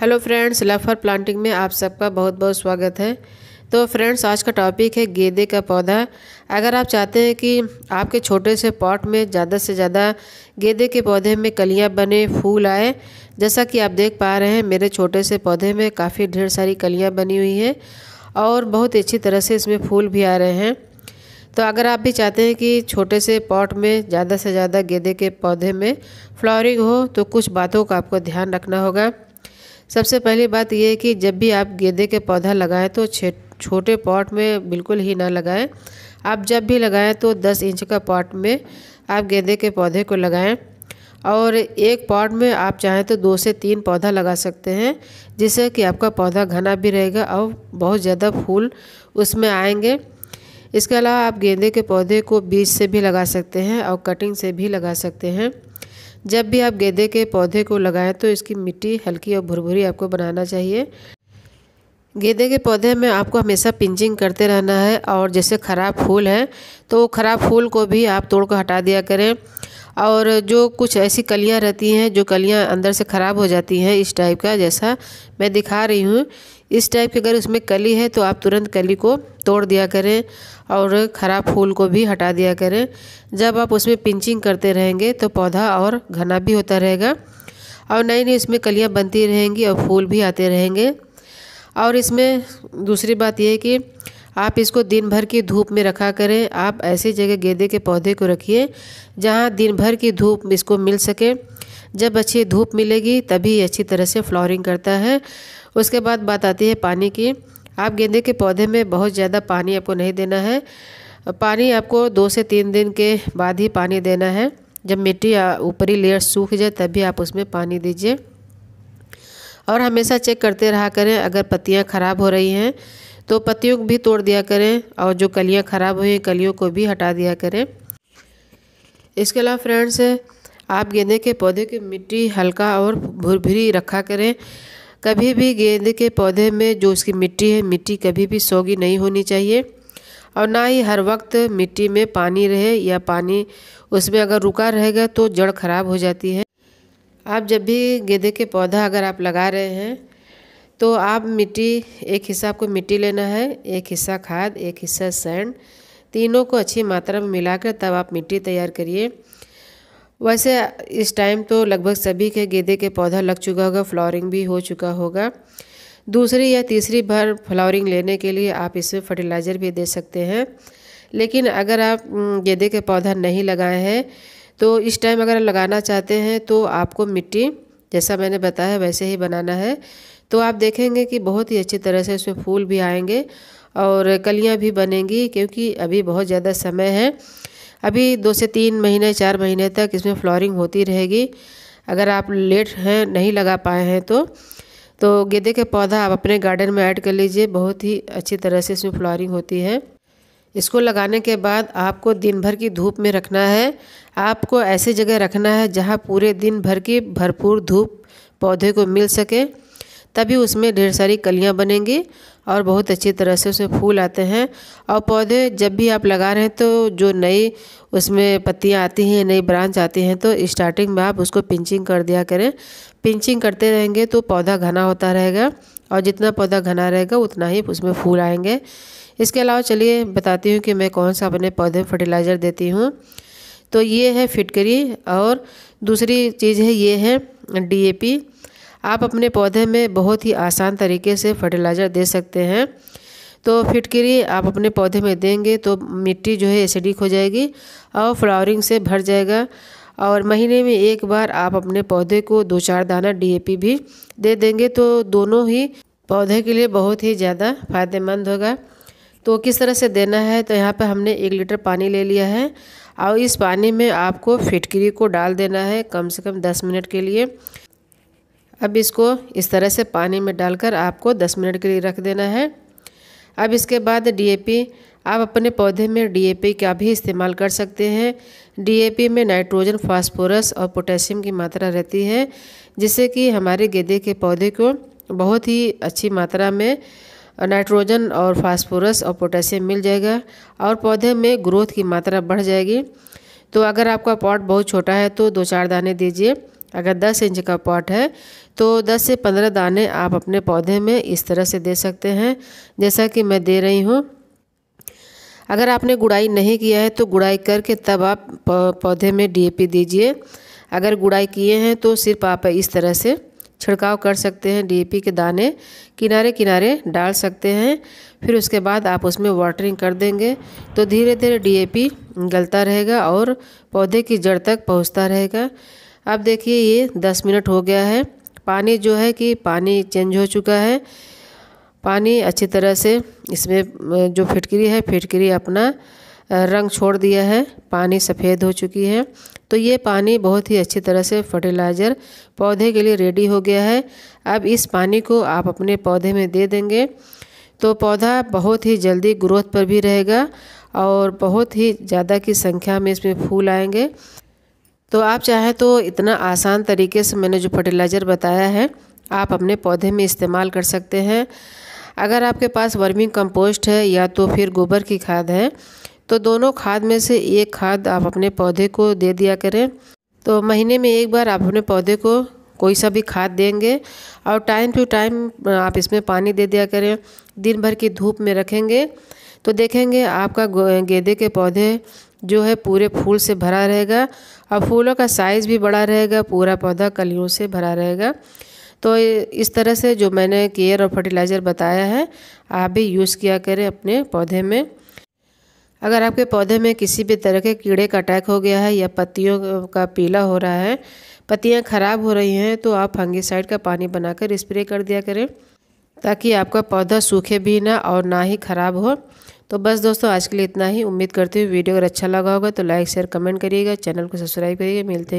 hello friends लफर planting में आप सबका बहुत बहुत स्वागत है तो फ्रेंड्स आज का टॉपिक है गेंदे का पौधा अगर आप चाहते हैं कि आपके छोटे से पॉट में ज़्यादा से ज़्यादा गेंदे के पौधे में कलियां बने फूल आए जैसा कि आप देख पा रहे हैं मेरे छोटे से पौधे में काफ़ी ढेर सारी कलियां बनी हुई हैं और बहुत अच्छी तरह से इसमें फूल भी आ रहे हैं तो अगर आप भी चाहते हैं कि छोटे से पॉट में ज़्यादा से ज़्यादा गेंदे के पौधे में फ्लावरिंग हो तो कुछ बातों का आपको ध्यान रखना होगा सबसे पहली बात यह है कि जब भी आप गेंदे के पौधा लगाएं तो छोटे पॉट में बिल्कुल ही ना लगाएं आप जब भी लगाएं तो 10 इंच का पॉट में आप गेंदे के पौधे को लगाएं और एक पॉट में आप चाहें तो दो से तीन पौधा लगा सकते हैं जिससे कि आपका पौधा घना भी रहेगा और बहुत ज़्यादा फूल उसमें आएंगे इसके अलावा आप गेंदे के पौधे को बीज से भी लगा सकते हैं और कटिंग से भी लगा सकते हैं जब भी आप गेंदे के पौधे को लगाएं तो इसकी मिट्टी हल्की और भुरभुरी आपको बनाना चाहिए गेंदे के पौधे में आपको हमेशा पिंचिंग करते रहना है और जैसे ख़राब फूल है तो ख़राब फूल को भी आप तोड़ कर हटा दिया करें और जो कुछ ऐसी कलियां रहती हैं जो कलियां अंदर से ख़राब हो जाती हैं इस टाइप का जैसा मैं दिखा रही हूँ इस टाइप की अगर उसमें कली है तो आप तुरंत कली को तोड़ दिया करें और ख़राब फूल को भी हटा दिया करें जब आप उसमें पिंचिंग करते रहेंगे तो पौधा और घना भी होता रहेगा और नई नई इसमें कलियाँ बनती रहेंगी और फूल भी आते रहेंगे और इसमें दूसरी बात यह है कि आप इसको दिन भर की धूप में रखा करें आप ऐसी जगह गेंदे के पौधे को रखिए जहाँ दिन भर की धूप इसको मिल सके जब अच्छी धूप मिलेगी तभी अच्छी तरह से फ्लॉरिंग करता है उसके बाद बात आती है पानी की आप गेंदे के पौधे में बहुत ज़्यादा पानी आपको नहीं देना है पानी आपको दो से तीन दिन के बाद ही पानी देना है जब मिट्टी ऊपरी लेयर सूख जाए तभी आप उसमें पानी दीजिए और हमेशा चेक करते रहा करें अगर पत्तियाँ ख़राब हो रही हैं तो पत्तियों को भी तोड़ दिया करें और जो कलियाँ ख़राब हुई कलियों को भी हटा दिया करें इसके अलावा फ्रेंड्स आप गेंदे के पौधे की मिट्टी हल्का और भरी रखा करें कभी भी गेंदे के पौधे में जो उसकी मिट्टी है मिट्टी कभी भी सोगी नहीं होनी चाहिए और ना ही हर वक्त मिट्टी में पानी रहे या पानी उसमें अगर रुका रहेगा तो जड़ खराब हो जाती है आप जब भी गेंदे के पौधा अगर आप लगा रहे हैं तो आप मिट्टी एक हिस्सा आपको मिट्टी लेना है एक हिस्सा खाद एक हिस्सा सैंड तीनों को अच्छी मात्रा में मिलाकर तब आप मिट्टी तैयार करिए वैसे इस टाइम तो लगभग सभी के गेंदे के पौधा लग चुका होगा फ्लावरिंग भी हो चुका होगा दूसरी या तीसरी बार फ्लावरिंग लेने के लिए आप इसमें फर्टिलाइज़र भी दे सकते हैं लेकिन अगर आप गेंदे के पौधा नहीं लगाए हैं तो इस टाइम अगर लगाना चाहते हैं तो आपको मिट्टी जैसा मैंने बताया वैसे ही बनाना है तो आप देखेंगे कि बहुत ही अच्छी तरह से उसमें फूल भी आएंगे और कलियां भी बनेंगी क्योंकि अभी बहुत ज़्यादा समय है अभी दो से तीन महीने चार महीने तक इसमें फ्लॉरिंग होती रहेगी अगर आप लेट हैं नहीं लगा पाए हैं तो तो गेंदे के पौधा आप अपने गार्डन में ऐड कर लीजिए बहुत ही अच्छी तरह से इसमें फ्लॉरिंग होती है इसको लगाने के बाद आपको दिन भर की धूप में रखना है आपको ऐसी जगह रखना है जहाँ पूरे दिन भर की भरपूर धूप पौधे को मिल सके तभी उसमें ढेर सारी कलियाँ बनेंगी और बहुत अच्छी तरह से उसमें फूल आते हैं और पौधे जब भी आप लगा रहे हैं तो जो नई उसमें पत्तियाँ आती हैं नई ब्रांच आती हैं तो स्टार्टिंग में आप उसको पिंचिंग कर दिया करें पिंचिंग करते रहेंगे तो पौधा घना होता रहेगा और जितना पौधा घना रहेगा उतना ही उसमें फूल आएंगे इसके अलावा चलिए बताती हूँ कि मैं कौन सा अपने पौधे फर्टिलाइज़र देती हूँ तो ये है फिटकरी और दूसरी चीज़ है ये है डी आप अपने पौधे में बहुत ही आसान तरीके से फर्टिलाइज़र दे सकते हैं तो फिटकरी आप अपने पौधे में देंगे तो मिट्टी जो है एसिडिक हो जाएगी और फ्लावरिंग से भर जाएगा और महीने में एक बार आप अपने पौधे को दो चार दाना डीएपी भी दे देंगे तो दोनों ही पौधे के लिए बहुत ही ज़्यादा फायदेमंद होगा तो किस तरह से देना है तो यहाँ पर हमने एक लीटर पानी ले लिया है और इस पानी में आपको फिटकरी को डाल देना है कम से कम दस मिनट के लिए अब इसको इस तरह से पानी में डालकर आपको 10 मिनट के लिए रख देना है अब इसके बाद डीएपी आप अपने पौधे में डीएपी का भी इस्तेमाल कर सकते हैं डीएपी में नाइट्रोजन फास्फोरस और पोटेशियम की मात्रा रहती है जिससे कि हमारे गेंदे के पौधे को बहुत ही अच्छी मात्रा में नाइट्रोजन और फास्फोरस और पोटेशियम मिल जाएगा और पौधे में ग्रोथ की मात्रा बढ़ जाएगी तो अगर आपका पॉट बहुत छोटा है तो दो चार दाने दीजिए अगर 10 इंच का पॉट है तो 10 से 15 दाने आप अपने पौधे में इस तरह से दे सकते हैं जैसा कि मैं दे रही हूँ अगर आपने गुड़ाई नहीं किया है तो गुड़ाई करके तब आप पौधे में डी दीजिए अगर गुड़ाई किए हैं तो सिर्फ आप इस तरह से छिड़काव कर सकते हैं डी के दाने किनारे किनारे डाल सकते हैं फिर उसके बाद आप उसमें वाटरिंग कर देंगे तो धीरे धीरे डी गलता रहेगा और पौधे की जड़ तक पहुंचता रहेगा अब देखिए ये दस मिनट हो गया है पानी जो है कि पानी चेंज हो चुका है पानी अच्छी तरह से इसमें जो फिटकरी है फिटकरी अपना रंग छोड़ दिया है पानी सफ़ेद हो चुकी है तो ये पानी बहुत ही अच्छी तरह से फर्टिलाइज़र पौधे के लिए रेडी हो गया है अब इस पानी को आप अपने पौधे में दे देंगे तो पौधा बहुत ही जल्दी ग्रोथ पर भी रहेगा और बहुत ही ज़्यादा की संख्या में इसमें फूल आएंगे तो आप चाहें तो इतना आसान तरीके से मैंने जो फर्टिलाइज़र बताया है आप अपने पौधे में इस्तेमाल कर सकते हैं अगर आपके पास वर्मिंग कंपोस्ट है या तो फिर गोबर की खाद है तो दोनों खाद में से एक खाद आप अपने पौधे को दे दिया करें तो महीने में एक बार आप अपने पौधे को कोई सा भी खाद देंगे और टाइम टू टाइम आप इसमें पानी दे दिया करें दिन भर की धूप में रखेंगे तो देखेंगे आपका गेंदे के पौधे जो है पूरे फूल से भरा रहेगा और फूलों का साइज़ भी बड़ा रहेगा पूरा पौधा कलियों से भरा रहेगा तो इस तरह से जो मैंने केयर और फर्टिलाइज़र बताया है आप भी यूज़ किया करें अपने पौधे में अगर आपके पौधे में किसी भी तरह के कीड़े का अटैक हो गया है या पत्तियों का पीला हो रहा है पत्तियाँ ख़राब हो रही हैं तो आप फंगिसाइड का पानी बनाकर स्प्रे कर दिया करें ताकि आपका पौधा सूखे भी ना और ना ही ख़राब हो तो बस दोस्तों आज के लिए इतना ही उम्मीद करते हुए वीडियो अगर अच्छा लगा होगा तो लाइक शेयर कमेंट करिएगा चैनल को सब्सक्राइब करिएगा मिलते हैं